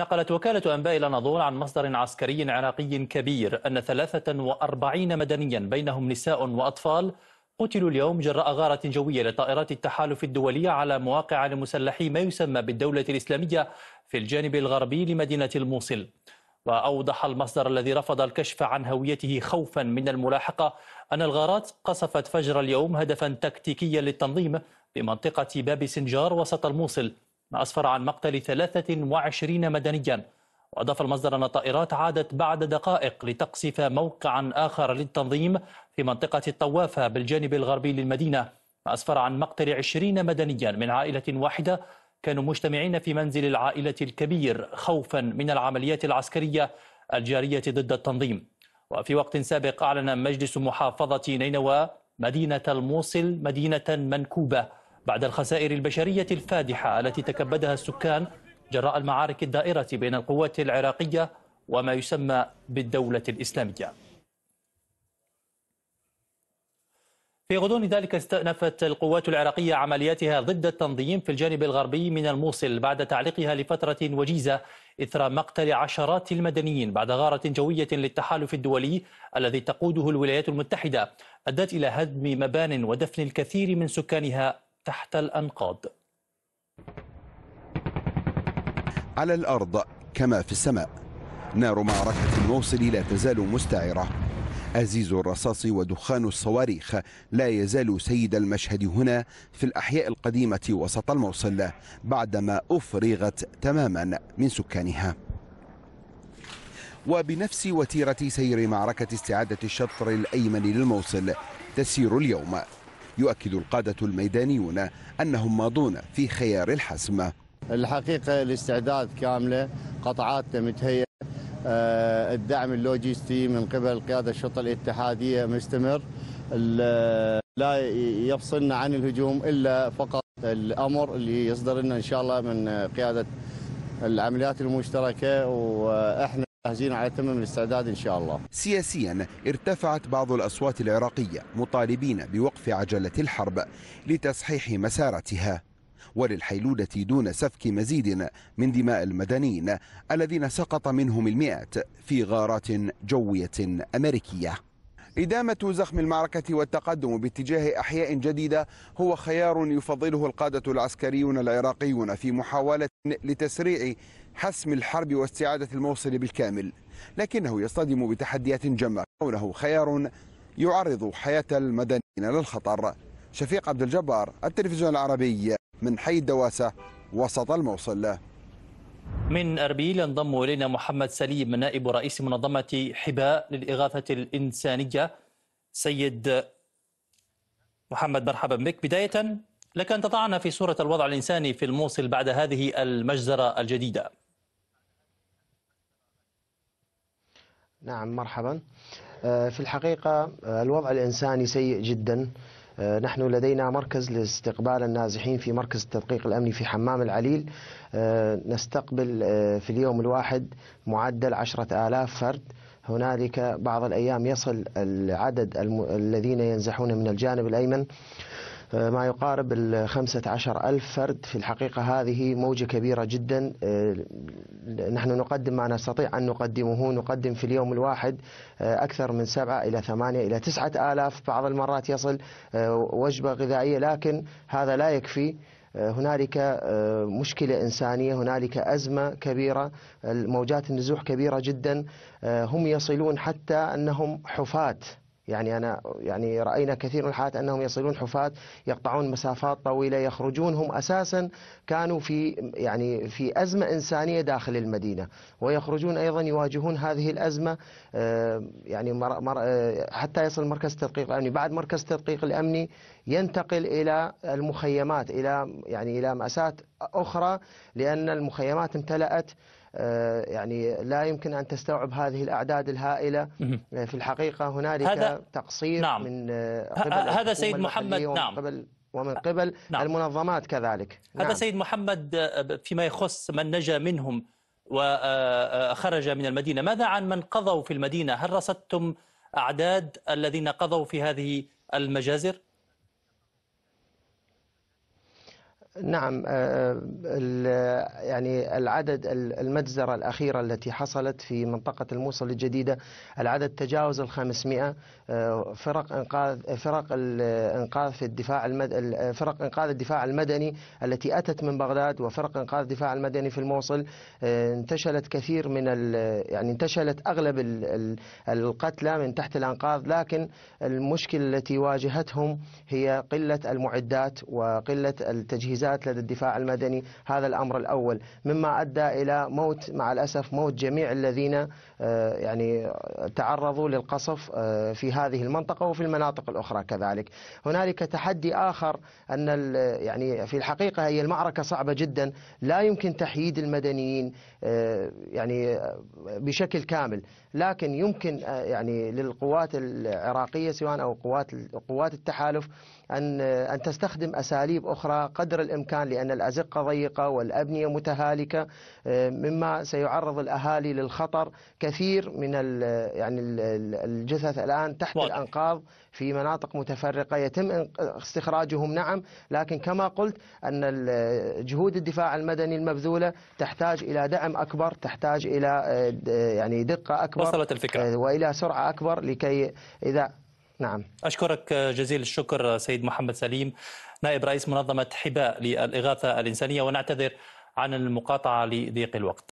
نقلت وكالة أنباء إلى عن مصدر عسكري عراقي كبير أن 43 مدنيا بينهم نساء وأطفال قتلوا اليوم جراء غارة جوية لطائرات التحالف الدولي على مواقع لمسلحي ما يسمى بالدولة الإسلامية في الجانب الغربي لمدينة الموصل وأوضح المصدر الذي رفض الكشف عن هويته خوفا من الملاحقة أن الغارات قصفت فجر اليوم هدفا تكتيكيا للتنظيم بمنطقة باب سنجار وسط الموصل ما أسفر عن مقتل 23 مدنيا وأضاف المصدر أن الطائرات عادت بعد دقائق لتقصف موقعا آخر للتنظيم في منطقة الطوافة بالجانب الغربي للمدينة ما أسفر عن مقتل 20 مدنيا من عائلة واحدة كانوا مجتمعين في منزل العائلة الكبير خوفا من العمليات العسكرية الجارية ضد التنظيم وفي وقت سابق أعلن مجلس محافظة نينوى مدينة الموصل مدينة منكوبة بعد الخسائر البشرية الفادحة التي تكبدها السكان جراء المعارك الدائرة بين القوات العراقية وما يسمى بالدولة الإسلامية في غضون ذلك استأنفت القوات العراقية عملياتها ضد التنظيم في الجانب الغربي من الموصل بعد تعليقها لفترة وجيزة إثر مقتل عشرات المدنيين بعد غارة جوية للتحالف الدولي الذي تقوده الولايات المتحدة أدت إلى هدم مبان ودفن الكثير من سكانها تحت الأنقاض على الأرض كما في السماء نار معركة الموصل لا تزال مستعرة أزيز الرصاص ودخان الصواريخ لا يزال سيد المشهد هنا في الأحياء القديمة وسط الموصل بعدما أفرغت تماما من سكانها وبنفس وتيرة سير معركة استعادة الشطر الأيمن للموصل تسير اليوم يؤكد القادة الميدانيون أنهم ماضون في خيار الحسم الحقيقة الاستعداد كاملة قطعاتنا متهيئة آه، الدعم اللوجستي من قبل قيادة الشرطة الاتحادية مستمر لا يفصلنا عن الهجوم إلا فقط الأمر اللي يصدر لنا إن شاء الله من قيادة العمليات المشتركة وإحنا جاهزين على تمام الاستعداد ان شاء الله. سياسيا ارتفعت بعض الاصوات العراقيه مطالبين بوقف عجله الحرب لتصحيح مسارتها وللحيلوله دون سفك مزيد من دماء المدنيين الذين سقط منهم المئات في غارات جويه امريكيه. إدامة زخم المعركة والتقدم باتجاه أحياء جديدة هو خيار يفضله القادة العسكريون العراقيون في محاولة لتسريع حسم الحرب واستعادة الموصل بالكامل لكنه يصطدم بتحديات جمة كونه خيار يعرض حياة المدنيين للخطر شفيق عبد الجبار التلفزيون العربي من حي الدواسة وسط الموصل من أربيل ينضم إلينا محمد سليم نائب رئيس منظمة حباء للإغاثة الإنسانية سيد محمد مرحبا بك بداية لك أن تضعنا في صورة الوضع الإنساني في الموصل بعد هذه المجزرة الجديدة نعم مرحبا آه، في الحقيقة آه، الوضع الإنساني سيء جدا آه، نحن لدينا مركز لاستقبال النازحين في مركز التدقيق الأمني في حمام العليل نستقبل في اليوم الواحد معدل عشرة آلاف فرد هنالك بعض الأيام يصل العدد الذين ينزحون من الجانب الأيمن آه، ما يقارب ال 15 ألف فرد في الحقيقة هذه موجة كبيرة جدا آه، نحن نقدم ما نستطيع أن نقدمه نقدم في اليوم الواحد آه، أكثر من سبعة إلى ثمانية إلى تسعة آلاف بعض المرات يصل وجبة غذائية لكن هذا لا يكفي هنالك مشكلة إنسانية هنالك أزمة كبيرة موجات النزوح كبيرة جدا هم يصلون حتى أنهم حفاة يعني أنا يعني رأينا كثير من الحالات أنهم يصلون حفاة يقطعون مسافات طويلة يخرجون هم أساسا كانوا في يعني في أزمة إنسانية داخل المدينة ويخرجون أيضا يواجهون هذه الأزمة آه، يعني مر مر آه، حتى يصل مركز التدقيق الأمني بعد مركز التدقيق الأمني ينتقل إلى المخيمات إلى يعني إلى مأساة أخرى لأن المخيمات امتلأت آه، يعني لا يمكن أن تستوعب هذه الأعداد الهائلة آه، في الحقيقة هنالك هذا تقصير نعم من آه، قبل هذا سيد محمد نعم قبل ومن قبل نعم المنظمات كذلك هذا نعم سيد محمد فيما يخص من نجا منهم وخرج من المدينة ماذا عن من قضوا في المدينة هل رصدتم أعداد الذين قضوا في هذه المجازر؟ نعم آه، آه، يعني العدد المجزرة الأخيرة التي حصلت في منطقة الموصل الجديدة العدد تجاوز ال 500 آه، فرق إنقاذ فرق الإنقاذ في الدفاع فرق إنقاذ الدفاع المدني التي أتت من بغداد وفرق إنقاذ الدفاع المدني في الموصل انتشلت كثير من يعني انتشلت أغلب القتلى من تحت الأنقاض لكن المشكلة التي واجهتهم هي قلة المعدات وقلة التجهيزات المميزات لدى الدفاع المدني هذا الأمر الأول مما أدى إلى موت مع الأسف موت جميع الذين آه، يعني تعرضوا للقصف آه، في هذه المنطقة وفي المناطق الأخرى كذلك هنالك تحدي آخر أن يعني في الحقيقة هي المعركة صعبة جدا لا يمكن تحييد المدنيين آه، يعني بشكل كامل لكن يمكن يعني للقوات العراقية سواء أو قوات قوات التحالف أن أن تستخدم أساليب أخرى قدر الإمكان لأن الأزقة ضيقة والأبنية متهالكة آه، مما سيعرض الأهالي للخطر كثير من يعني الجثث الآن تحت واضح. الأنقاض في مناطق متفرقة يتم استخراجهم نعم لكن كما قلت أن جهود الدفاع المدني المبذولة تحتاج إلى دعم أكبر تحتاج إلى آه، يعني دقة أكبر وصلت الفكرة آه، وإلى سرعة أكبر لكي إذا نعم أشكرك جزيل الشكر سيد محمد سليم نائب رئيس منظمة حباء للإغاثة الإنسانية ونعتذر عن المقاطعة لضيق الوقت